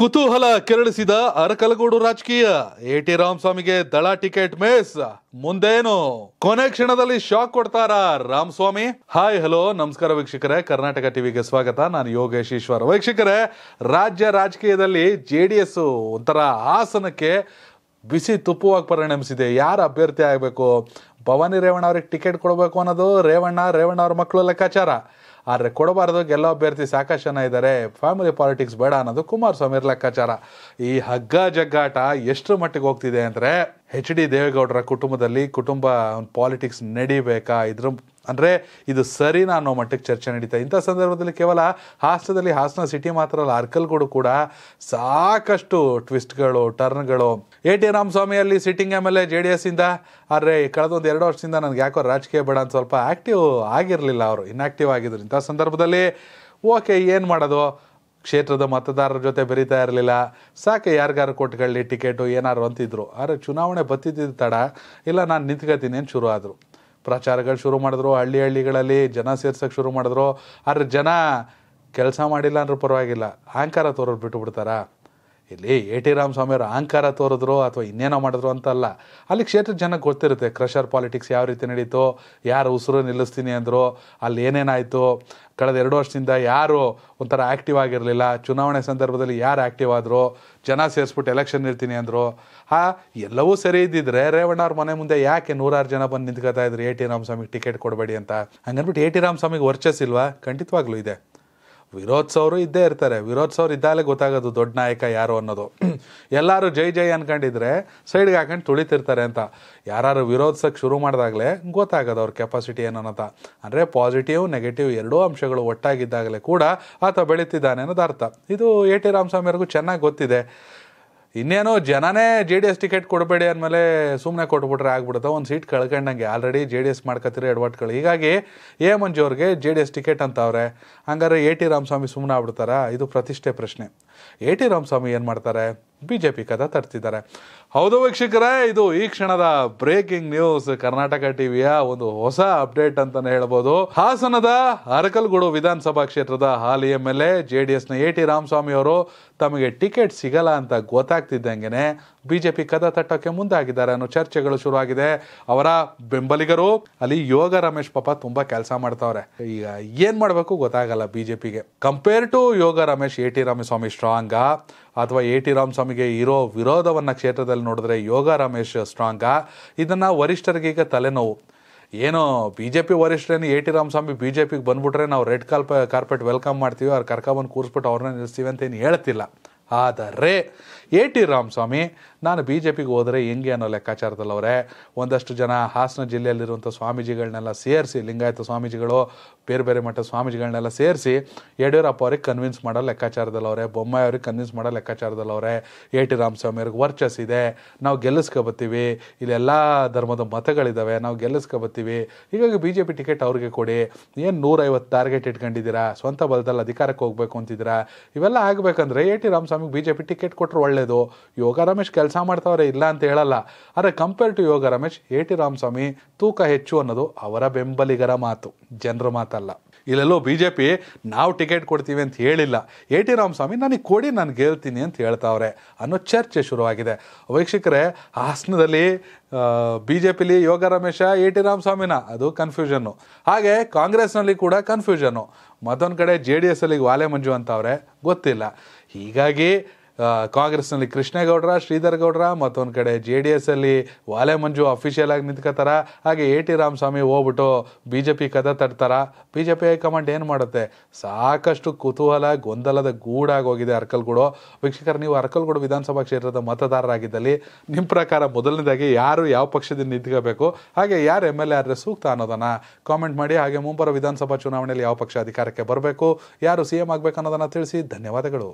ಕುತೂಹಲ ಕೆರಳಿಸಿದ ಅರಕಲಗೋಡು ರಾಜಕೀಯ A T ರಾಮಸ್ವಾಮಿಗೆ ದಳ ಟಿಕೆಟ್ ಮಿಸ್ ಮುಂದೇನು ಕೊನೆ ಕ್ಷಣದಲ್ಲಿ ಶಾಕ್ ಕೊಡ್ತಾರ ರಾಮಸ್ವಾಮಿ ಹಾಯ್ ಹಲೋ ನಮಸ್ಕಾರ ವೀಕ್ಷಕರೇ ಕರ್ನಾಟಕ ಟಿವಿಗೆ ಸ್ವಾಗತ ನಾನು ಯೋಗೇಶ್ ಈಶ್ವರ್ ವೀಕ್ಷಕರೇ ರಾಜ್ಯ ರಾಜಕೀಯದಲ್ಲಿ ಜೆ ಡಿ ಎಸ್ ಒಂಥರ ಆಸನಕ್ಕೆ ಬಿಸಿ ತುಪ್ಪವಾಗಿ ಪರಿಣಮಿಸಿದೆ ಯಾರು ಅಭ್ಯರ್ಥಿ ಆಗಬೇಕು ಭವಾನಿ ರೇವಣ್ಣ ಅವ್ರಿಗೆ ಟಿಕೆಟ್ ಕೊಡಬೇಕು ಅನ್ನೋದು ರೇವಣ್ಣ ರೇವಣ್ಣ ಅವ್ರ ಮಕ್ಕಳು ಲೆಕ್ಕಾಚಾರ ಆದರೆ ಕೊಡಬಾರದು ಗೆಲ್ಲೋ ಅಭ್ಯರ್ಥಿ ಸಾಕಷ್ಟು ಜನ ಇದ್ದಾರೆ ಫ್ಯಾಮಿಲಿ ಪಾಲಿಟಿಕ್ಸ್ ಬೇಡ ಅನ್ನೋದು ಕುಮಾರಸ್ವಾಮಿ ಲೆಕ್ಕಾಚಾರ ಈ ಹಗ್ಗ ಜಗ್ಗಾಟ ಎಷ್ಟು ಮಟ್ಟಿಗೆ ಹೋಗ್ತಿದೆ ಅಂದರೆ ಎಚ್ ಡಿ ದೇವೇಗೌಡರ ಕುಟುಂಬದಲ್ಲಿ ಕುಟುಂಬ ಪಾಲಿಟಿಕ್ಸ್ ನಡಿಬೇಕಾ ಇದ್ರ ಅಂದರೆ ಇದು ಸರಿನಾ ಅನ್ನೋ ಮಟ್ಟಕ್ಕೆ ಚರ್ಚೆ ನಡೀತಾ ಇಂಥ ಸಂದರ್ಭದಲ್ಲಿ ಕೇವಲ ಹಾಸನದಲ್ಲಿ ಹಾಸನ ಸಿಟಿ ಮಾತ್ರ ಅಲ್ಲ ಅರ್ಕಲ್ಗೂಡು ಕೂಡ ಸಾಕಷ್ಟು ಟ್ವಿಸ್ಟ್ಗಳು ಟರ್ನ್ಗಳು ಎ ಟಿ ರಾಮಸ್ವಾಮಿ ಅಲ್ಲಿ sitting M L A J D S ಇಂದ ಆದರೆ ಕಳೆದ ಒಂದು ಎರಡು ವರ್ಷದಿಂದ ನನಗೆ ಯಾಕೋ ರಾಜಕೀಯ ಬೇಡ ಅಂತ ಸ್ವಲ್ಪ ಆ್ಯಕ್ಟಿವ್ ಆಗಿರಲಿಲ್ಲ ಅವರು ಇನ್ಆಕ್ಟಿವ್ ಆಗಿದ್ರು ಇಂಥ ಸಂದರ್ಭದಲ್ಲಿ ಓಕೆ ಏನು ಮಾಡೋದು ಕ್ಷೇತ್ರದ ಮತದಾರರ ಜೊತೆ ಬೆರೀತಾ ಇರಲಿಲ್ಲ ಸಾಕೆ ಯಾರಿಗಾರು ಕೊಟ್ಕೊಳ್ಳಿ ಟಿಕೆಟು ಏನಾರು ಅಂತಿದ್ರು ಆದರೆ ಚುನಾವಣೆ ಬತ್ತಿದ್ದ ತಡ ಇಲ್ಲ ನಾನು ನಿಂತ್ಕೋತೀನಿ ಅಂತ ಶುರು ಆದರು ಪ್ರಚಾರಗಳು ಶುರು ಮಾಡಿದ್ರು ಹಳ್ಳಿ ಹಳ್ಳಿಗಳಲ್ಲಿ ಜನ ಸೇರ್ಸೋಕ್ಕೆ ಶುರು ಮಾಡಿದ್ರು ಆದರೆ ಜನ ಕೆಲಸ ಮಾಡಿಲ್ಲ ಅಂದ್ರೂ ಪರವಾಗಿಲ್ಲ ಅಹಂಕಾರ ತೋರೋದು ಬಿಟ್ಟು ಬಿಡ್ತಾರಾ ಇಲ್ಲಿ ಎ ಟಿ ರಾಮಸ್ವಾಮಿಯವರು ಅಹಂಕಾರ ತೋರಿದ್ರು ಅಥವಾ ಇನ್ನೇನೋ ಮಾಡಿದ್ರು ಅಂತಲ್ಲ ಅಲ್ಲಿ ಕ್ಷೇತ್ರದ ಜನಕ್ಕೆ ಗೊತ್ತಿರುತ್ತೆ ಕ್ರಷರ್ ಪಾಲಿಟಿಕ್ಸ್ ಯಾವ ರೀತಿ ನಡೀತು ಯಾರು ಉಸಿರು ನಿಲ್ಲಿಸ್ತೀನಿ ಅಂದರು ಅಲ್ಲಿ ಏನೇನಾಯಿತು ಕಳೆದ ಎರಡು ವರ್ಷದಿಂದ ಯಾರು ಒಂಥರ ಆ್ಯಕ್ಟಿವ್ ಆಗಿರಲಿಲ್ಲ ಚುನಾವಣೆ ಸಂದರ್ಭದಲ್ಲಿ ಯಾರು ಆ್ಯಕ್ಟಿವ್ ಆದರು ಜನ ಸೇರಿಸ್ಬಿಟ್ಟು ಎಲೆಕ್ಷನ್ ಇರ್ತೀನಿ ಅಂದರು ಆ ಎಲ್ಲವೂ ಸರಿ ಇದ್ದಿದ್ರೆ ರೇವಣ್ಣ ಅವ್ರ ಮನೆ ಮುಂದೆ ಯಾಕೆ ನೂರಾರು ಜನ ಬಂದು ನಿಂತ್ಕೊತಾ ಇದ್ರು ಎ ಟಿ ರಾಮಸ್ವಾಮಿಗೆ ಟಿಕೆಟ್ ಕೊಡಬೇಡಿ ಅಂತ ಹಂಗನ್ಬಿಟ್ಟು ಎ ಟಿ ರಾಮಸ್ವಾಮಿಗೆ ವರ್ಚಸ್ ಇಲ್ವಾ ಖಂಡಿತವಾಗ್ಲೂ ಇದೆ ವಿರೋಧ್ ಸೌರು ಇದ್ದೇ ಇರ್ತಾರೆ ವಿರೋಧ್ ಇದ್ದಾಗಲೇ ಗೊತ್ತಾಗೋದು ದೊಡ್ಡ ನಾಯಕ ಯಾರು ಅನ್ನೋದು ಎಲ್ಲರೂ ಜೈ ಜೈ ಅನ್ಕೊಂಡಿದ್ರೆ ಸೈಡ್ಗೆ ಹಾಕೊಂಡು ತುಳಿತಿರ್ತಾರೆ ಅಂತ ಯಾರು ವಿರೋಧಿಸೋಕ್ಕೆ ಶುರು ಮಾಡಿದಾಗಲೇ ಗೊತ್ತಾಗೋದು ಅವ್ರ ಕೆಪಾಸಿಟಿ ಏನೋ ಅಂದರೆ ಪಾಸಿಟಿವ್ ನೆಗೆಟಿವ್ ಎರಡೂ ಅಂಶಗಳು ಒಟ್ಟಾಗಿದ್ದಾಗಲೇ ಕೂಡ ಆತ ಬೆಳೀತಿದ್ದಾನೆ ಅನ್ನೋದು ಅರ್ಥ ಇದು ಎ ಟಿ ರಾಮಸ್ವಾಮಿ ಚೆನ್ನಾಗಿ ಗೊತ್ತಿದೆ ಇನ್ನೇನು ಜನನೇ ಜೆ ಡಿ ಎಸ್ ಟಿಕೆಟ್ ಕೊಡಬೇಡಿ ಅಂದಮೇಲೆ ಸುಮ್ಮನೆ ಕೊಟ್ಬಿಟ್ರೆ ಆಗ್ಬಿಡುತ್ತೆ ಒಂದು ಸೀಟ್ ಕಳ್ಕೊಂಡಂಗೆ ಆಲ್ರೆಡಿ ಜೆ ಡಿ ಎಸ್ ಮಾಡ್ಕತ್ತಿರೋ ಎಡವಟ್ಗಳು ಹೀಗಾಗಿ ಎ ಮಂಜು ಅವ್ರಿಗೆ ಜೆ ಡಿ ಎಸ್ ಟಿಕೆಟ್ ಅಂತವ್ರೆ ಹಂಗಾರೆ ಎ ಟಿ ರಾಮಸ್ವಾಮಿ ಸುಮ್ಮನೆ ಆಗ್ಬಿಡ್ತಾರಾ ಇದು ಪ್ರತಿಷ್ಠೆ ಪ್ರಶ್ನೆ ಎ ಟಿ ರಾಮಸ್ವಾಮಿ ಏನು ಮಾಡ್ತಾರೆ ಬಿ ಜೆ ಪಿ ಕದ ತರ್ತಿದ್ದಾರೆ ಹೌದು ವೀಕ್ಷಕರೇ ಇದು ಈ ಕ್ಷಣದ ಬ್ರೇಕಿಂಗ್ ನ್ಯೂಸ್ ಕರ್ನಾಟಕ ಟಿವಿಯ ಒಂದು ಹೊಸ ಅಪ್ಡೇಟ್ ಅಂತಾನೆ ಹೇಳ್ಬೋದು ಹಾಸನದ ಅರಕಲ್ಗೂಡು ವಿಧಾನಸಭಾ ಕ್ಷೇತ್ರದ ಹಾಲಿ M L A J D ಎಸ್ನ ಎ ಟಿ ರಾಮಸ್ವಾಮಿ ಅವರು ತಮಗೆ ಟಿಕೆಟ್ ಸಿಗಲ್ಲ ಅಂತ ಗೊತ್ತಾಗ್ತಿದ್ದಂಗೆನೆ ಬಿಜೆಪಿ ಕದ ತಟ್ಟಕ್ಕೆ ಮುಂದಾಗಿದ್ದಾರೆ ಅನ್ನೋ ಚರ್ಚೆಗಳು ಶುರುವಾಗಿದೆ ಅವರ ಬೆಂಬಲಿಗರು ಅಲ್ಲಿ ಯೋಗ ರಮೇಶ್ ಪಾಪ ತುಂಬಾ ಕೆಲಸ ಮಾಡ್ತಾವ್ರೆ ಈಗ ಏನ್ ಮಾಡ್ಬೇಕು ಗೊತ್ತಾಗಲ್ಲ ಬಿಜೆಪಿಗೆ compare to Yoga Ramesh A T Ramaswamy strong strong ಅಥವಾ ಎ ಟಿ ರಾಮಸ್ವಾಮಿಗೆ ಇರೋ ವಿರೋಧವನ್ನು ಕ್ಷೇತ್ರದಲ್ಲಿ ನೋಡಿದ್ರೆ ಯೋಗ ರಮೇಶ್ ಸ್ಟ್ರಾಂಗ ಇದನ್ನು ವರಿಷ್ಠರಿಗೆ ಈಗ ತಲೆನೋವು ಏನೋ ಬಿ ಜೆ ಪಿ ವರಿಷ್ಠರೇನು A T Ramaswamy B J ಪಿಗೆ ಬಂದ್ಬಿಟ್ರೆ ನಾವು ರೆಡ್ ಕಾಲ್ಪ ಕಾರ್ಪೆಟ್ ವೆಲ್ಕಮ್ ಮಾಡ್ತೀವಿ ಅವ್ರು ಕರ್ಕೊಬಂದು ಕೂರಿಸ್ಬಿಟ್ಟು ಅವ್ರನ್ನ ನಿಲ್ಲಿಸ್ತೀವಿ ಅಂತ ಏನು ಹೇಳ್ತಿಲ್ಲ ಆದರೆ ಎ ಟಿ ರಾಮಸ್ವಾಮಿ ನಾನು ಬಿ ಜೆ ಪಿಗೆ ಹೋದರೆ ಹೆಂಗೆ ಅನ್ನೋ ಲೆಕ್ಕಾಚಾರದಲ್ಲಿ ಅವರೇ ಒಂದಷ್ಟು ಜನ ಹಾಸನ ಜಿಲ್ಲೆಯಲ್ಲಿರುವಂಥ ಸ್ವಾಮೀಜಿಗಳನ್ನೆಲ್ಲ ಸೇರಿಸಿ ಲಿಂಗಾಯತ ಸ್ವಾಮೀಜಿಗಳು ಬೇರೆ ಬೇರೆ ಮಠ ಸ್ವಾಮೀಜಿಗಳನ್ನೆಲ್ಲ ಸೇರಿಸಿ ಯಡಿಯೂರಪ್ಪ ಅವ್ರಿಗೆ ಕನ್ವಿನ್ಸ್ ಮಾಡೋ ಲೆಕ್ಕಾಚಾರದಲ್ಲಿ ಅವರೇ ಬೊಮ್ಮಾಯಿ ಅವ್ರಿಗೆ ಕನ್ವಿನ್ಸ್ ಮಾಡೋ ಲೆಕ್ಕಾಚಾರದಲ್ಲಿ ಅವರೇ ಎ ಟಿ ರಾಮಸ್ವಾಮಿ ಅವ್ರಿಗೆ ವರ್ಚಸ್ ಇದೆ ನಾವು ಗೆಲ್ಲಿಸ್ಕೊಬತ್ತೀವಿ ಇಲ್ಲೆಲ್ಲ ಧರ್ಮದ ಮತಗಳಿದ್ದಾವೆ ನಾವು ಗೆಲ್ಲಿಸ್ಕೊಬತ್ತೀವಿ ಹೀಗಾಗಿ ಬಿ ಜೆ ಪಿ ಟಿಕೆಟ್ ಅವ್ರಿಗೆ ಕೊಡಿ ಏನು ನೂರೈವತ್ತು ಟಾರ್ಗೆಟ್ ಇಟ್ಕೊಂಡಿದ್ದೀರಾ ಸ್ವಂತ ಬಲದಲ್ಲಿ ಅಧಿಕಾರಕ್ಕೆ ಹೋಗ್ಬೇಕು ಅಂತಿದ್ದೀರಾ ಇವೆಲ್ಲ ಆಗಬೇಕಂದ್ರೆ ಎ ಟಿ ರಾಮಸ್ವಾಮಿಗೆ ಬಿ ಜೆ ಪಿ ಟಿಕೆಟ್ ಕೊಟ್ಟರು ಒಳ್ಳೆಯದು ಯೋಗ ರಮೇಶ್ ಕೆಲಸ ಮಾಡ್ತಾವ್ರೆ ಇಲ್ಲ ಅಂತ ಹೇಳಲ್ಲ ಆದರೆ compare to Yoga Ramesh A T Ramaswamy ತೂಕ ಹೆಚ್ಚು ಅನ್ನೋದು ಅವರ ಬೆಂಬಲಿಗರ ಮಾತು ಜನರ ಮಾತಲ್ಲ ಇಲ್ಲೆಲ್ಲೋ ಬಿ ಜೆ ಪಿ ನಾವು ಟಿಕೆಟ್ ಕೊಡ್ತೀವಿ ಅಂತ ಹೇಳಿಲ್ಲ ಎ ಟಿ ರಾಮಸ್ವಾಮಿ ನನಗೆ ಕೊಡಿ ನಾನು ಗೆಲ್ತೀನಿ ಅಂತ ಹೇಳ್ತಾವ್ರೆ ಅನ್ನೋ ಚರ್ಚೆ ಶುರುವಾಗಿದೆ ವೀಕ್ಷಕರೇ ಹಾಸನದಲ್ಲಿ ಬಿ ಜೆ ಪಿಲಿ ಯೋಗ ರಮೇಶ ಎ ಟಿ ರಾಮಸ್ವಾಮಿನ ಅದು ಕನ್ಫ್ಯೂಷನ್ನು ಹಾಗೆ ಕಾಂಗ್ರೆಸ್ನಲ್ಲಿ ಕೂಡ ಕನ್ಫ್ಯೂಷನ್ನು ಮತ್ತೊಂದು ಕಡೆ ಜೆ ಡಿ ಎಸ್ ಅಲ್ಲಿ ವಾಲೆ ಮಂಜು ಅಂತವ್ರೆ ಗೊತ್ತಿಲ್ಲ ಹೀಗಾಗಿ ಕಾಂಗ್ರೆಸ್ನಲ್ಲಿ ಕೃಷ್ಣೇಗೌಡ್ರ ಶ್ರೀಧರ್ ಗೌಡ್ರ ಮತ್ತೊಂದು ಕಡೆ ಜೆ ಡಿ ಎಸ್ ಅಲ್ಲಿ ವಾಲೆ ಮಂಜು ಅಫಿಷಿಯಲ್ ಆಗಿ ನಿಂತ್ಕೋತಾರ ಹಾಗೆ ಎ ಟಿ ರಾಮಸ್ವಾಮಿ ಹೋಗ್ಬಿಟ್ಟು ಬಿ ಜೆ ಪಿ ಕದ ತಡ್ತಾರ ಬಿ ಜೆ ಪಿ ಹೈಕಮಾಂಡ್ ಏನು ಮಾಡುತ್ತೆ ಸಾಕಷ್ಟು ಕುತೂಹಲ ಗೊಂದಲದ ಗೂಡಾಗಿ ಹೋಗಿದೆ ಅರ್ಕಲ್ಗೂಡು ವೀಕ್ಷಕರ ನೀವು ಅರ್ಕಲ್ಗೂಡು ವಿಧಾನಸಭಾ ಕ್ಷೇತ್ರದ ಮತದಾರರಾಗಿದ್ದಲ್ಲಿ ನಿಮ್ಮ ಪ್ರಕಾರ ಮೊದಲನೇದಾಗಿ ಯಾರು ಯಾವ ಪಕ್ಷದಿಂದ ನಿಂತ್ಕೋಬೇಕು ಹಾಗೆ ಯಾರು ಎಮ್ ಎಲ್ ಎ ಆದರೆ ಸೂಕ್ತ ಅನ್ನೋದನ್ನು ಕಾಮೆಂಟ್ ಮಾಡಿ ಹಾಗೆ ಮುಂಬರುವ ವಿಧಾನಸಭಾ ಚುನಾವಣೆಯಲ್ಲಿ ಯಾವ ಪಕ್ಷ ಅಧಿಕಾರಕ್ಕೆ ಬರಬೇಕು ಯಾರು ಸಿ ಎಂ ಆಗಬೇಕು ಅನ್ನೋದನ್ನು ತಿಳಿಸಿ ಧನ್ಯವಾದಗಳು